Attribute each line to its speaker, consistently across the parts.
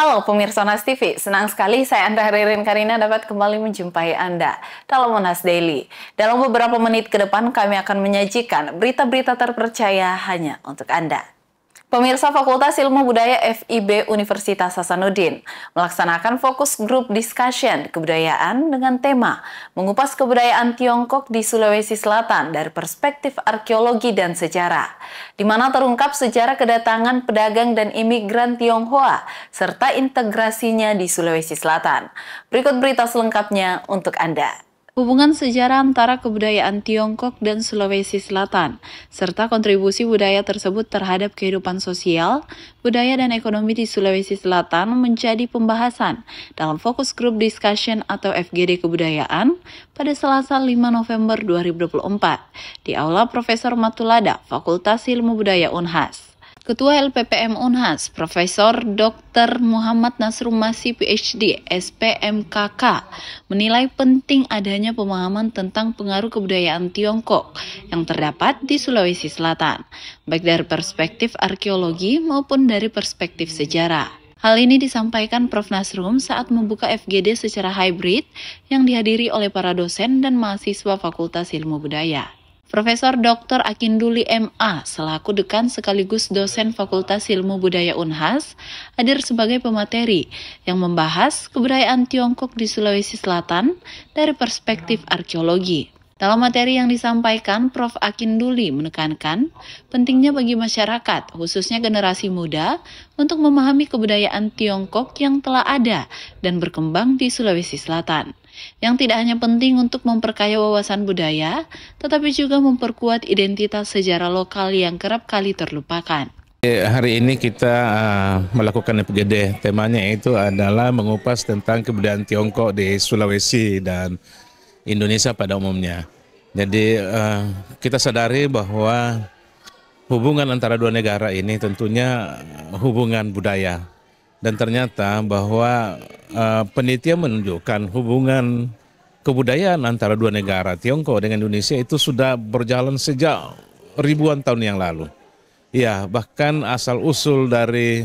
Speaker 1: Halo pemirsa Nas TV, senang sekali saya Anda Ririn Karina dapat kembali menjumpai Anda dalam Monas Daily. Dalam beberapa menit ke depan kami akan menyajikan berita-berita terpercaya hanya untuk Anda. Pemirsa Fakultas Ilmu Budaya FIB Universitas Hasanuddin melaksanakan fokus grup discussion kebudayaan dengan tema mengupas kebudayaan Tiongkok di Sulawesi Selatan dari perspektif arkeologi dan sejarah, di mana terungkap sejarah kedatangan pedagang dan imigran Tionghoa serta integrasinya di Sulawesi Selatan. Berikut berita selengkapnya untuk Anda hubungan sejarah antara kebudayaan Tiongkok dan Sulawesi Selatan, serta kontribusi budaya tersebut terhadap kehidupan sosial, budaya, dan ekonomi di Sulawesi Selatan menjadi pembahasan dalam Fokus grup Discussion atau FGD Kebudayaan pada Selasa 5 November 2024 di Aula Profesor Matulada, Fakultas Ilmu Budaya Unhas. Ketua LPPM Unhas, Profesor Dr. Muhammad Nasrum Masih PhD, SPMKK, menilai penting adanya pemahaman tentang pengaruh kebudayaan Tiongkok yang terdapat di Sulawesi Selatan, baik dari perspektif arkeologi maupun dari perspektif sejarah. Hal ini disampaikan Prof. Nasrum saat membuka FGD secara hybrid yang dihadiri oleh para dosen dan mahasiswa Fakultas Ilmu Budaya. Profesor Dr. Akinduli MA selaku dekan sekaligus dosen Fakultas Ilmu Budaya Unhas hadir sebagai pemateri yang membahas kebudayaan Tiongkok di Sulawesi Selatan dari perspektif arkeologi. Dalam materi yang disampaikan, Prof. Akinduli menekankan pentingnya bagi masyarakat, khususnya generasi muda, untuk memahami kebudayaan Tiongkok yang telah ada dan berkembang di Sulawesi Selatan yang tidak hanya penting untuk memperkaya wawasan budaya, tetapi juga memperkuat identitas sejarah lokal yang kerap kali terlupakan.
Speaker 2: Hari ini kita uh, melakukan FGD, temanya itu adalah mengupas tentang kebudayaan Tiongkok di Sulawesi dan Indonesia pada umumnya. Jadi eh, kita sadari bahwa hubungan antara dua negara ini tentunya hubungan budaya dan ternyata bahwa uh, penelitian menunjukkan hubungan kebudayaan antara dua negara Tiongkok dengan Indonesia itu sudah berjalan sejak ribuan tahun yang lalu. Ya, bahkan asal usul dari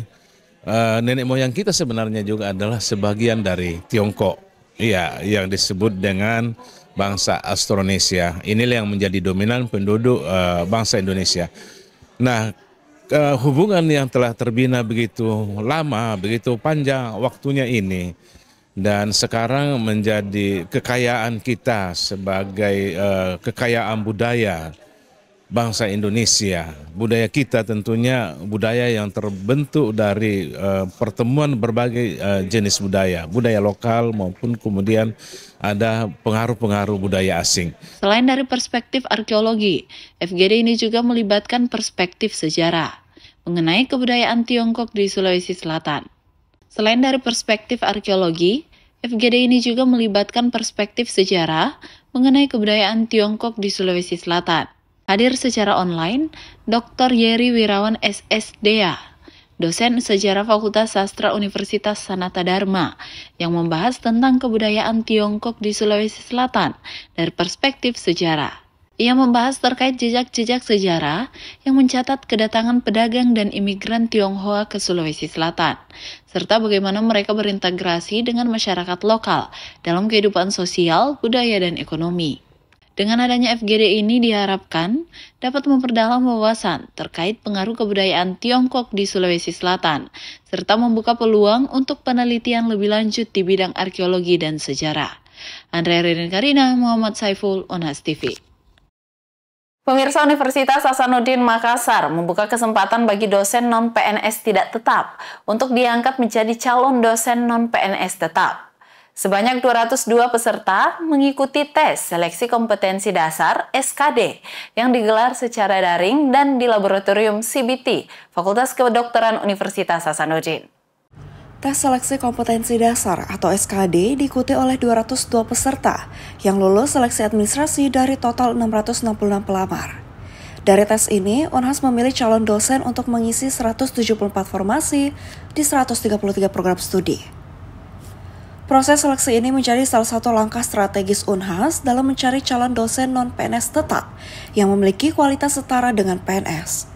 Speaker 2: uh, nenek moyang kita sebenarnya juga adalah sebagian dari Tiongkok. Iya, yang disebut dengan bangsa Austronesia. Inilah yang menjadi dominan penduduk uh, bangsa Indonesia. Nah, uh, hubungan yang telah terbina begitu lama, begitu panjang waktunya ini dan sekarang menjadi kekayaan kita sebagai eh, kekayaan budaya bangsa Indonesia. Budaya kita tentunya budaya yang terbentuk dari uh, pertemuan berbagai uh, jenis budaya, budaya lokal maupun kemudian ada pengaruh-pengaruh budaya asing.
Speaker 1: Selain dari perspektif arkeologi, FGD ini juga melibatkan perspektif sejarah mengenai kebudayaan Tiongkok di Sulawesi Selatan. Selain dari perspektif arkeologi, FGD ini juga melibatkan perspektif sejarah mengenai kebudayaan Tiongkok di Sulawesi Selatan. Hadir secara online, Dr. Yeri Wirawan SSDA, dosen sejarah Fakultas Sastra Universitas Sanata Dharma, yang membahas tentang kebudayaan Tiongkok di Sulawesi Selatan dari perspektif sejarah. Ia membahas terkait jejak-jejak sejarah yang mencatat kedatangan pedagang dan imigran Tionghoa ke Sulawesi Selatan, serta bagaimana mereka berintegrasi dengan masyarakat lokal dalam kehidupan sosial, budaya, dan ekonomi. Dengan adanya FGD ini diharapkan dapat memperdalam wawasan terkait pengaruh kebudayaan Tiongkok di Sulawesi Selatan, serta membuka peluang untuk penelitian lebih lanjut di bidang arkeologi dan sejarah. Andrea Ririn Karina, Muhammad Saiful, Onas TV. Pemirsa Universitas Hasanuddin Makassar membuka kesempatan bagi dosen non-PNS tidak tetap untuk diangkat menjadi calon dosen non-PNS tetap. Sebanyak 202 peserta mengikuti tes seleksi kompetensi dasar SKD yang digelar secara daring dan di Laboratorium CBT, Fakultas Kedokteran Universitas Hasanuddin.
Speaker 3: Tes seleksi kompetensi dasar atau SKD diikuti oleh 202 peserta yang lulus seleksi administrasi dari total 666 pelamar. Dari tes ini, Unhas memilih calon dosen untuk mengisi 174 formasi di 133 program studi. Proses seleksi ini menjadi salah satu langkah strategis Unhas dalam mencari calon dosen non-PNS tetap yang memiliki kualitas setara dengan PNS.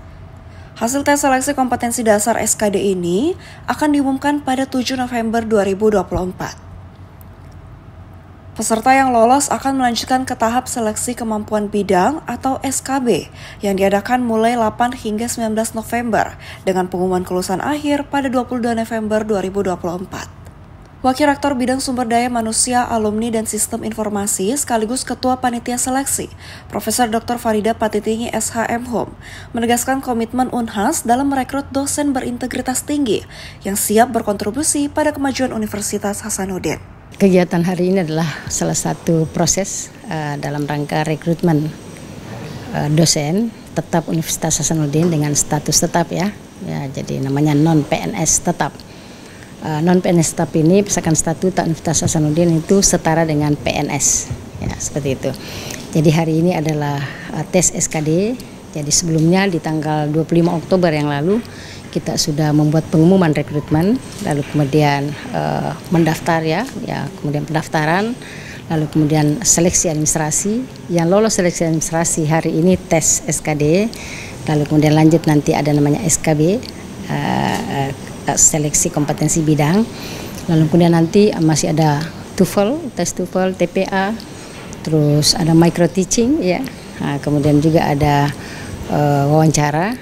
Speaker 3: Hasil tes seleksi kompetensi dasar SKD ini akan diumumkan pada 7 November 2024. Peserta yang lolos akan melanjutkan ke tahap seleksi kemampuan bidang atau SKB yang diadakan mulai 8 hingga 19 November dengan pengumuman kelulusan akhir pada 22 November 2024. Wakil Rektor Bidang Sumber Daya Manusia, Alumni dan Sistem Informasi sekaligus Ketua Panitia Seleksi, Profesor Dr. Farida Patitingi SHM Home, menegaskan komitmen Unhas dalam merekrut dosen berintegritas tinggi yang siap berkontribusi pada kemajuan Universitas Hasanuddin.
Speaker 4: Kegiatan hari ini adalah salah satu proses uh, dalam rangka rekrutmen uh, dosen tetap Universitas Hasanuddin dengan status tetap ya. Ya, jadi namanya non PNS tetap uh, non PNS tetap ini misalkan statuta Universitas Hasanuddin itu setara dengan PNS ya seperti itu jadi hari ini adalah uh, tes SKD jadi sebelumnya di tanggal 25 Oktober yang lalu kita sudah membuat pengumuman rekrutmen lalu kemudian uh, mendaftar ya ya kemudian pendaftaran lalu kemudian seleksi administrasi yang lolos seleksi administrasi hari ini tes SKD lalu kemudian lanjut nanti ada namanya SKB Eh, seleksi kompetensi bidang. Lalu kemudian nanti masih ada TOEFL, tes TOEFL, TPA, terus ada micro teaching ya. Nah, kemudian juga ada uh, wawancara.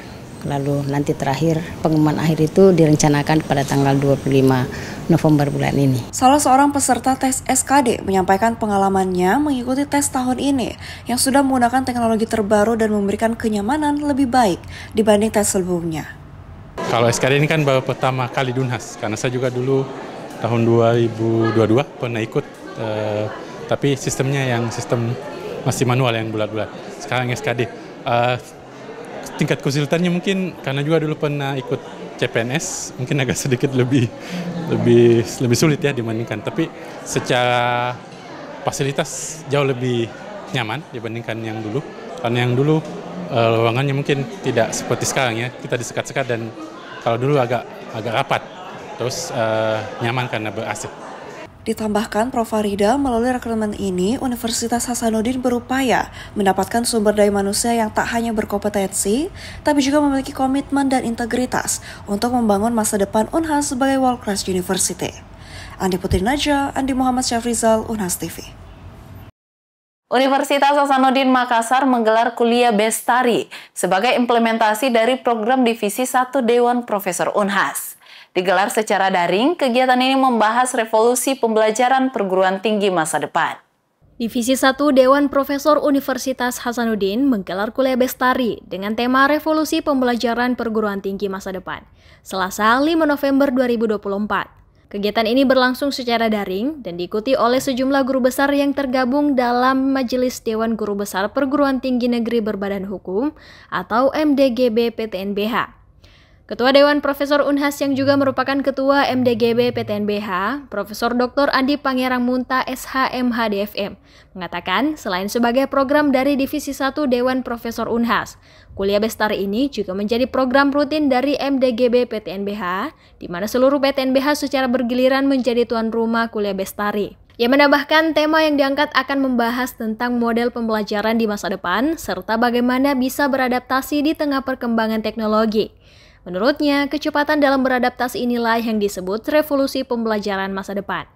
Speaker 4: Lalu nanti terakhir pengumuman akhir itu direncanakan pada tanggal 25 November bulan ini.
Speaker 3: Salah seorang peserta tes SKD menyampaikan pengalamannya mengikuti tes tahun ini yang sudah menggunakan teknologi terbaru dan memberikan kenyamanan lebih baik dibanding tes sebelumnya.
Speaker 2: Kalau SKD ini kan baru pertama kali Dunhas, karena saya juga dulu tahun 2022 pernah ikut, eh, tapi sistemnya yang sistem masih manual yang bulat-bulat. Sekarang SKD. Eh, tingkat kesulitannya mungkin karena juga dulu pernah ikut CPNS, mungkin agak sedikit lebih lebih lebih sulit ya dibandingkan. Tapi secara fasilitas jauh lebih nyaman dibandingkan yang dulu. Karena yang dulu uh, ruangannya mungkin tidak seperti sekarang ya. Kita disekat-sekat dan kalau dulu agak agak rapat, terus uh, nyaman karena berasik.
Speaker 3: Ditambahkan, Prof. Farida melalui rekrutmen ini, Universitas Hasanuddin berupaya mendapatkan sumber daya manusia yang tak hanya berkompetensi, tapi juga memiliki komitmen dan integritas untuk membangun masa depan Unhas sebagai world class university. Andi Putri Naja, Andi Muhammad Syafrizal, Unhas TV.
Speaker 1: Universitas Hasanuddin Makassar menggelar kuliah Bestari sebagai implementasi dari program Divisi 1 Dewan Profesor Unhas. Digelar secara daring,
Speaker 5: kegiatan ini membahas revolusi pembelajaran perguruan tinggi masa depan. Divisi 1 Dewan Profesor Universitas Hasanuddin menggelar kuliah Bestari dengan tema Revolusi Pembelajaran Perguruan Tinggi Masa Depan, Selasa 5 November 2024. Kegiatan ini berlangsung secara daring dan diikuti oleh sejumlah guru besar yang tergabung dalam Majelis Dewan Guru Besar Perguruan Tinggi Negeri Berbadan Hukum atau MDGB PTNBH. Ketua Dewan Profesor Unhas yang juga merupakan Ketua MDGB PTNBH, Profesor Dr. Andi Pangerang Munta SHMHDFM, mengatakan selain sebagai program dari Divisi 1 Dewan Profesor Unhas, Kuliah Bestari ini juga menjadi program rutin dari MDGB PTNBH, di mana seluruh PTNBH secara bergiliran menjadi tuan rumah Kuliah Bestari. Ia menambahkan tema yang diangkat akan membahas tentang model pembelajaran di masa depan, serta bagaimana bisa beradaptasi di tengah perkembangan teknologi. Menurutnya, kecepatan dalam beradaptasi inilah yang disebut revolusi pembelajaran masa depan.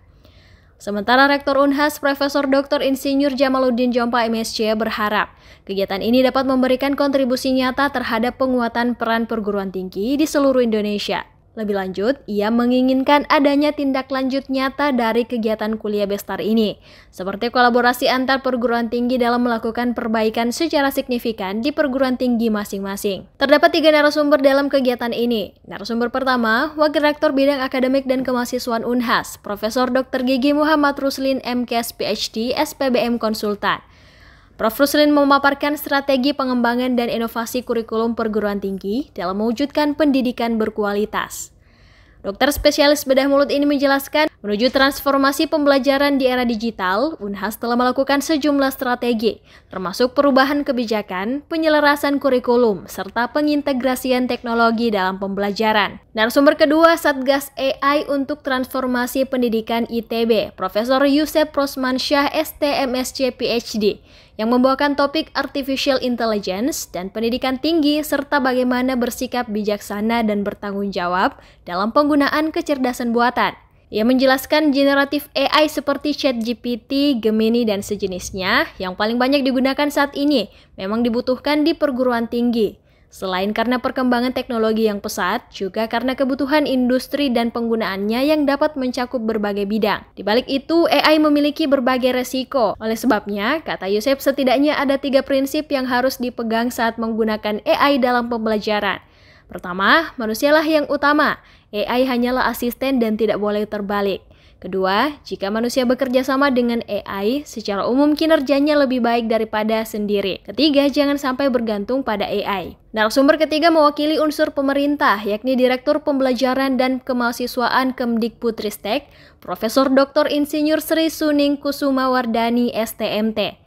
Speaker 5: Sementara Rektor Unhas Profesor Dr. Insinyur Jamaluddin Jompa MSC berharap kegiatan ini dapat memberikan kontribusi nyata terhadap penguatan peran perguruan tinggi di seluruh Indonesia. Lebih lanjut, ia menginginkan adanya tindak lanjut nyata dari kegiatan kuliah Bestar ini, seperti kolaborasi antar perguruan tinggi dalam melakukan perbaikan secara signifikan di perguruan tinggi masing-masing. Terdapat tiga narasumber dalam kegiatan ini. Narasumber pertama, Wakil Rektor Bidang Akademik dan Kemahasiswaan UNHAS, Profesor Dr. Gigi Muhammad Ruslin MKS PhD, SPBM Konsultan. Prof. Ruslin memaparkan strategi pengembangan dan inovasi kurikulum perguruan tinggi dalam mewujudkan pendidikan berkualitas. Dokter spesialis bedah mulut ini menjelaskan, menuju transformasi pembelajaran di era digital, Unhas telah melakukan sejumlah strategi, termasuk perubahan kebijakan, penyelarasan kurikulum, serta pengintegrasian teknologi dalam pembelajaran. Narasumber kedua Satgas AI untuk Transformasi Pendidikan ITB, Profesor Yusef Prosmansyah STMSC PhD, yang membawakan topik artificial intelligence dan pendidikan tinggi serta bagaimana bersikap bijaksana dan bertanggung jawab dalam penggunaan kecerdasan buatan. Ia menjelaskan generatif AI seperti ChatGPT, Gemini, dan sejenisnya yang paling banyak digunakan saat ini memang dibutuhkan di perguruan tinggi. Selain karena perkembangan teknologi yang pesat, juga karena kebutuhan industri dan penggunaannya yang dapat mencakup berbagai bidang. Di balik itu, AI memiliki berbagai resiko. Oleh sebabnya, kata Yosef setidaknya ada tiga prinsip yang harus dipegang saat menggunakan AI dalam pembelajaran. Pertama, manusialah yang utama. AI hanyalah asisten dan tidak boleh terbalik. Kedua, jika manusia bekerja sama dengan AI, secara umum kinerjanya lebih baik daripada sendiri. Ketiga, jangan sampai bergantung pada AI. Sumber ketiga mewakili unsur pemerintah, yakni Direktur Pembelajaran dan Kemahasiswaan Kemdikbudristek, Profesor Dr. Insinyur Sri Suning Kusumawardani, STMT,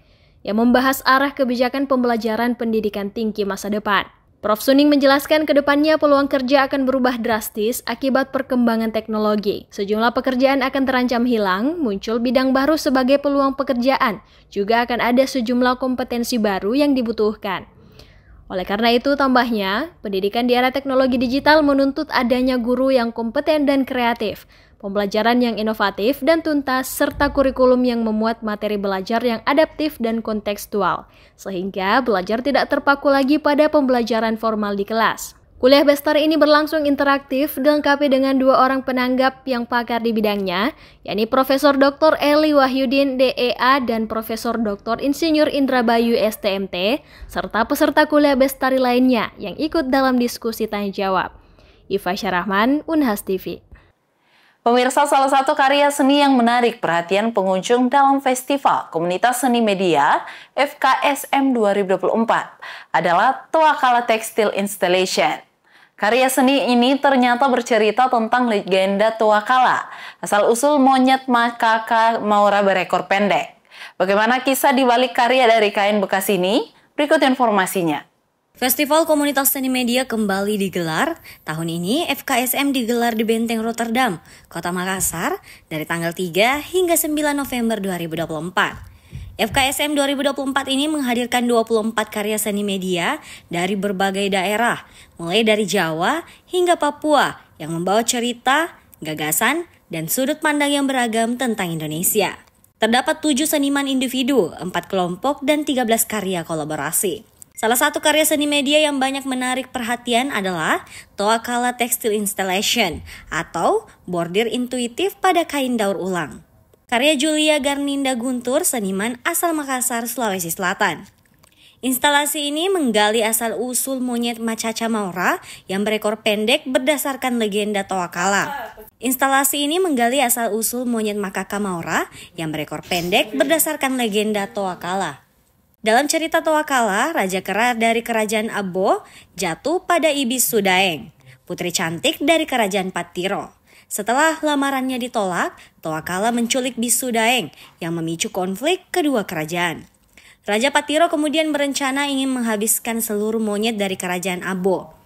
Speaker 5: yang membahas arah kebijakan pembelajaran pendidikan tinggi masa depan. Prof. Suning menjelaskan ke depannya peluang kerja akan berubah drastis akibat perkembangan teknologi. Sejumlah pekerjaan akan terancam hilang, muncul bidang baru sebagai peluang pekerjaan, juga akan ada sejumlah kompetensi baru yang dibutuhkan. Oleh karena itu, tambahnya, pendidikan di era teknologi digital menuntut adanya guru yang kompeten dan kreatif, pembelajaran yang inovatif dan tuntas, serta kurikulum yang memuat materi belajar yang adaptif dan kontekstual, sehingga belajar tidak terpaku lagi pada pembelajaran formal di kelas. Kuliah Bestar ini berlangsung interaktif dilengkapi dengan dua orang penanggap yang pakar di bidangnya, yakni Profesor Dr. Eli Wahyudin DEA dan Profesor Dr. Insinyur Indra Bayu STMT, serta peserta kuliah Bestari lainnya yang ikut dalam diskusi tanya jawab. Iva Syarahman, Unhas TV.
Speaker 1: Pemirsa salah satu karya seni yang menarik perhatian pengunjung dalam Festival Komunitas Seni Media FKSM 2024 adalah tua kala Textile Installation. Karya seni ini ternyata bercerita tentang legenda tua kala asal-usul monyet makaka Maura berekor pendek. Bagaimana kisah di balik karya dari kain bekas ini? Berikut informasinya.
Speaker 6: Festival Komunitas Seni Media kembali digelar. Tahun ini FKSM digelar di Benteng Rotterdam, Kota Makassar, dari tanggal 3 hingga 9 November 2024. FKSM 2024 ini menghadirkan 24 karya seni media dari berbagai daerah, mulai dari Jawa hingga Papua yang membawa cerita, gagasan, dan sudut pandang yang beragam tentang Indonesia. Terdapat tujuh seniman individu, empat kelompok, dan 13 karya kolaborasi. Salah satu karya seni media yang banyak menarik perhatian adalah toa kala Textile Installation atau bordir intuitif pada kain daur ulang. Karya Julia Garninda Guntur, seniman asal Makassar, Sulawesi Selatan. Instalasi ini menggali asal-usul monyet Macaca Maura yang berekor pendek berdasarkan legenda toa kala. Instalasi ini menggali asal-usul monyet Makaka Maura yang berekor pendek berdasarkan legenda toa kala. Dalam cerita Toakala, Raja Kera dari Kerajaan Abo jatuh pada Ibis Sudaeng, putri cantik dari Kerajaan Patiro. Setelah lamarannya ditolak, Toakala menculik Bisu Daeng yang memicu konflik kedua kerajaan. Raja Patiro kemudian berencana ingin menghabiskan seluruh monyet dari kerajaan Abo.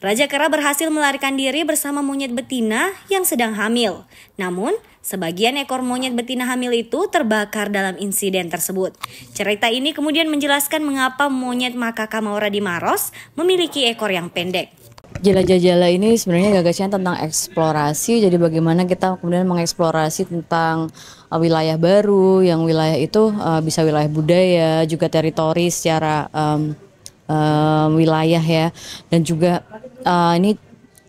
Speaker 6: Raja Kera berhasil melarikan diri bersama monyet betina yang sedang hamil. Namun, sebagian ekor monyet betina hamil itu terbakar dalam insiden tersebut. Cerita ini kemudian menjelaskan mengapa monyet makaka maura di Maros memiliki ekor yang pendek.
Speaker 5: Jala-jala ini sebenarnya gagasannya tentang eksplorasi. Jadi bagaimana kita kemudian mengeksplorasi tentang uh, wilayah baru, yang wilayah itu uh, bisa wilayah budaya, juga teritori secara um, uh, wilayah ya dan juga uh, ini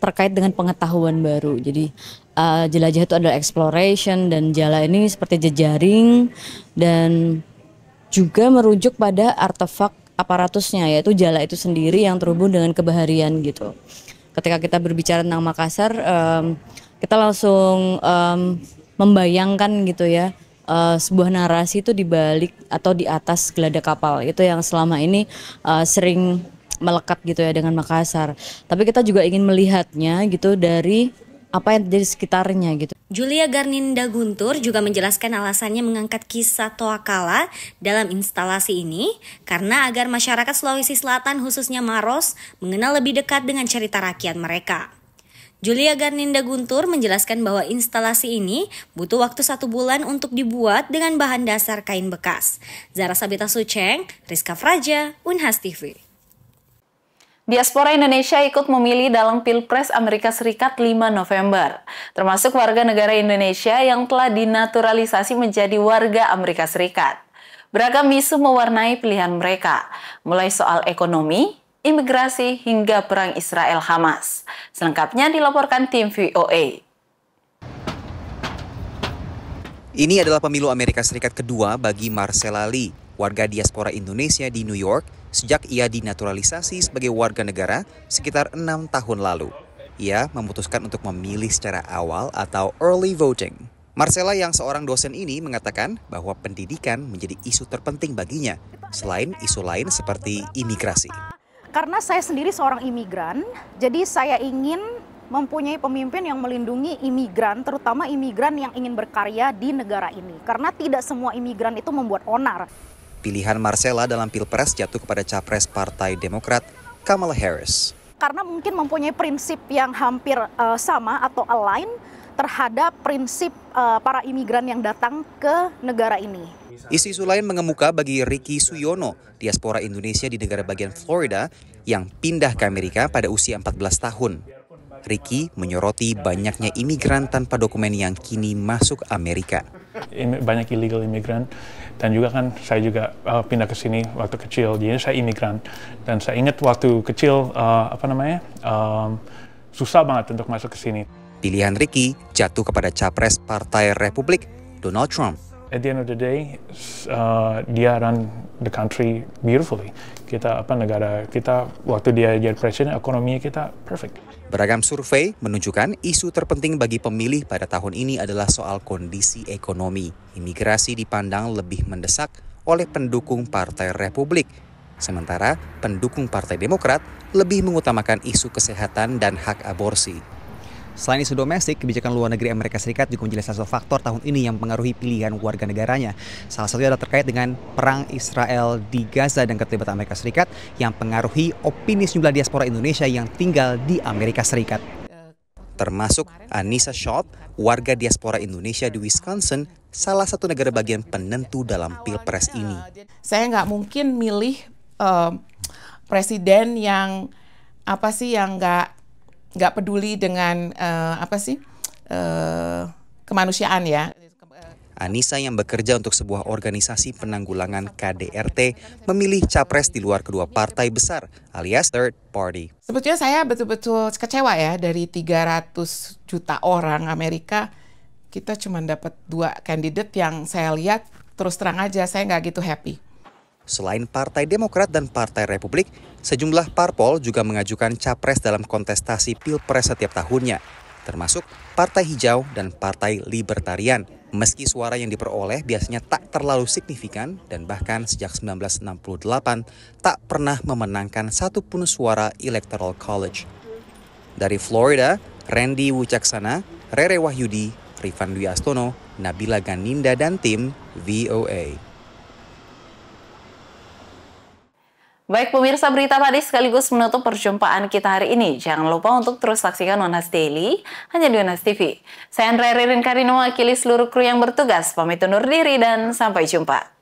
Speaker 5: terkait dengan pengetahuan baru. Jadi uh, jelajah itu adalah exploration dan jala ini seperti jejaring dan juga merujuk pada artefak aparatusnya yaitu jala itu sendiri yang terhubung dengan kebaharian gitu. Ketika kita berbicara tentang Makassar, um, kita langsung um, membayangkan gitu ya uh, sebuah narasi itu dibalik atau di atas geladak kapal itu yang selama ini uh, sering melekat gitu ya dengan Makassar. Tapi kita juga ingin melihatnya gitu dari apa yang terjadi sekitarnya
Speaker 4: gitu.
Speaker 6: Julia Garninda Guntur juga menjelaskan alasannya mengangkat kisah Toakala dalam instalasi ini karena agar masyarakat Sulawesi Selatan khususnya Maros mengenal lebih dekat dengan cerita rakyat mereka. Julia Garninda Guntur menjelaskan bahwa instalasi ini butuh waktu satu bulan untuk dibuat dengan bahan dasar kain bekas. Zara Sabita Suceng, Rizka Fraja, Unhas TV. Diaspora
Speaker 1: Indonesia ikut memilih dalam Pilpres Amerika Serikat 5 November, termasuk warga negara Indonesia yang telah dinaturalisasi menjadi warga Amerika Serikat. Beragam isu mewarnai pilihan mereka, mulai soal ekonomi, imigrasi hingga perang Israel Hamas. Selengkapnya dilaporkan tim VOA.
Speaker 7: Ini adalah pemilu Amerika Serikat kedua bagi Marcella Lee, warga diaspora Indonesia di New York, sejak ia dinaturalisasi sebagai warga negara sekitar enam tahun lalu. Ia memutuskan untuk memilih secara awal atau early voting. Marcella yang seorang dosen ini mengatakan bahwa pendidikan menjadi isu terpenting baginya, selain isu lain seperti imigrasi.
Speaker 3: Karena saya sendiri seorang imigran, jadi saya ingin mempunyai pemimpin yang melindungi imigran, terutama imigran yang ingin berkarya di negara ini. Karena tidak semua imigran itu membuat onar.
Speaker 7: Pilihan Marcella dalam Pilpres jatuh kepada capres Partai Demokrat, Kamala Harris.
Speaker 3: Karena mungkin mempunyai prinsip yang hampir uh, sama atau align, terhadap prinsip uh, para imigran yang datang ke negara ini.
Speaker 7: Isu-isu lain mengemuka bagi Ricky Suyono, diaspora Indonesia di negara bagian Florida yang pindah ke Amerika pada usia 14 tahun. Ricky menyoroti banyaknya imigran tanpa dokumen yang kini masuk Amerika.
Speaker 2: Banyak illegal imigran dan juga kan saya juga uh, pindah ke sini waktu kecil, jadi saya imigran dan saya ingat waktu kecil uh, apa namanya um, susah banget untuk masuk ke sini. Pilihan Ricky jatuh kepada
Speaker 7: capres Partai Republik Donald Trump.
Speaker 2: At the end of the day, uh, dia run the country beautifully. Kita apa negara kita waktu dia jadi presiden ekonominya kita
Speaker 7: perfect. Beragam survei menunjukkan isu terpenting bagi pemilih pada tahun ini adalah soal kondisi ekonomi. Imigrasi dipandang lebih mendesak oleh pendukung Partai Republik Sementara pendukung Partai Demokrat lebih mengutamakan isu kesehatan dan hak aborsi. Selain isu domestik, kebijakan luar negeri Amerika Serikat juga menjadi salah satu faktor tahun ini yang mempengaruhi pilihan warga negaranya. Salah satunya adalah terkait dengan perang Israel di Gaza dan keterlibatan Amerika Serikat yang mempengaruhi opini sejumlah diaspora Indonesia yang tinggal di Amerika Serikat. Termasuk Anissa Shop, warga diaspora Indonesia di Wisconsin, salah satu negara bagian penentu dalam pilpres ini.
Speaker 1: Saya nggak mungkin milih uh, presiden yang apa sih yang nggak nggak peduli dengan uh, apa sih uh, kemanusiaan ya.
Speaker 7: Anissa yang bekerja untuk sebuah organisasi penanggulangan KDRT memilih capres di luar kedua partai besar alias third party.
Speaker 1: Sebetulnya saya betul-betul kecewa ya dari 300 juta orang Amerika kita cuma dapat dua kandidat yang saya lihat terus terang aja saya nggak gitu happy.
Speaker 7: Selain Partai Demokrat dan Partai Republik, sejumlah parpol juga mengajukan capres dalam kontestasi pilpres setiap tahunnya, termasuk Partai Hijau dan Partai Libertarian. Meski suara yang diperoleh biasanya tak terlalu signifikan dan bahkan sejak 1968 tak pernah memenangkan satu pun suara Electoral College. Dari Florida, Randy Wucaksana, Rere Wahyudi, Rifan Dwi Astono, Nabila Ganinda dan tim VOA.
Speaker 1: Baik pemirsa berita tadi sekaligus menutup perjumpaan kita hari ini. Jangan lupa untuk terus saksikan Onas Daily hanya di Onas TV. Saya Andrea Ririn Karino wakili seluruh kru yang bertugas. Pamit undur diri dan sampai jumpa.